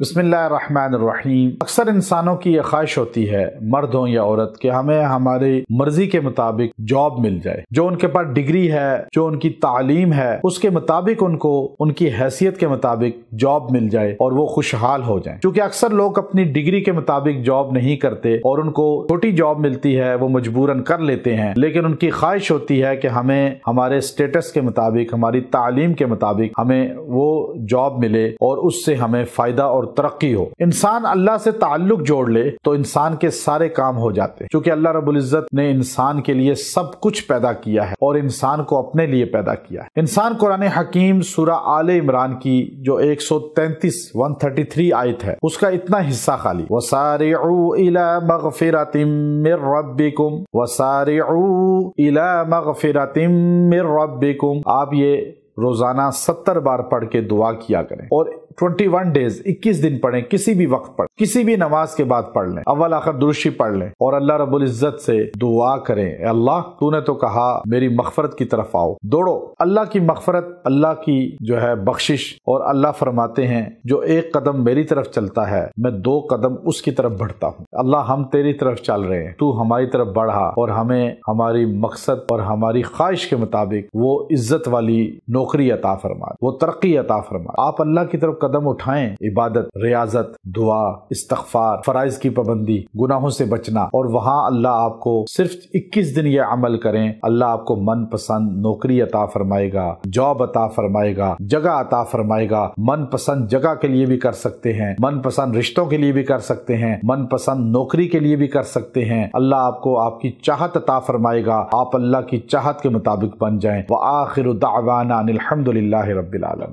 बसमीम अक्सर इंसानों की यह ख्वाहिश होती है मर्द हो या औरत कि हमें हमारी मर्जी के मुताबिक जॉब मिल जाए जो उनके पास डिग्री है जो उनकी तालीम है उसके मुताबिक उनको उनकी हैसियत के मुताबिक जॉब मिल जाए और वो खुशहाल हो जाए क्योंकि अक्सर लोग अपनी डिग्री के मुताबिक जॉब नहीं करते और उनको छोटी जॉब मिलती है वो मजबूरन कर लेते हैं लेकिन उनकी ख्वाहिश होती है कि हमें हमारे स्टेटस के मुताबिक हमारी तालीम के मुताबिक हमें वो जॉब मिले और उससे हमें फायदा और तरक्की हो इंसान अल्लाह से ताल्लुक जोड़ ले तो इंसान के सारे काम हो जाते हैं क्योंकि अल्लाह रबुल इज़्ज़त ने इंसान के लिए सब कुछ पैदा किया है और इंसान को अपने लिए पैदा किया है इंसान कुरान हकीम सूरा आले इमरान की जो एक सौ तैतीस वन थर्टी थ्री आयत है उसका इतना हिस्सा खाली वसारिम आप ये रोजाना सत्तर बार पढ़ के दुआ किया करें और ट्वेंटी वन डेज इक्कीस दिन पढ़ें किसी भी वक्त पढ़ किसी भी नमाज के बाद पढ़ लें अव्वल आखिर दुरुशी पढ़ लें और अल्लाह रबुल इज्जत से दुआ करें अल्लाह तूने तो कहा मेरी मगफरत की तरफ आओ दौड़ो अल्लाह की मगफरत अल्लाह की जो है बख्शिश और अल्लाह फरमाते हैं जो एक कदम मेरी तरफ चलता है मैं दो कदम उसकी तरफ बढ़ता हूँ अल्लाह हम तेरी तरफ चल रहे हैं तू हमारी तरफ बढ़ा और हमें हमारी मकसद और हमारी ख्वाहिश के मुताबिक वो इज्जत वाली नौकरी अता फरमा वो तरक्की अता फरमा आप अल्लाह की तरफ कदम उठाएं इबादत रियाजत दुआ इस्तफार फराइज की पाबंदी गुनाहों से बचना और वहाँ अल्लाह आपको सिर्फ इक्कीस दिन ये अमल करें अल्लाह आपको मन पसंद नौकरी अता फरमाएगा जॉब अता फरमाएगा जगह अता फरमाएगा मन पसंद जगह के लिए भी कर सकते हैं मन पसंद रिश्तों के लिए भी कर सकते हैं मन पसंद नौकरी के लिए भी कर सकते हैं अल्लाह आपको आपकी चाहत अता फरमाएगा आप अल्लाह की चाहत के मुताबिक बन जाए व आखिर दावाना अलहमदिल्ला रबीआलम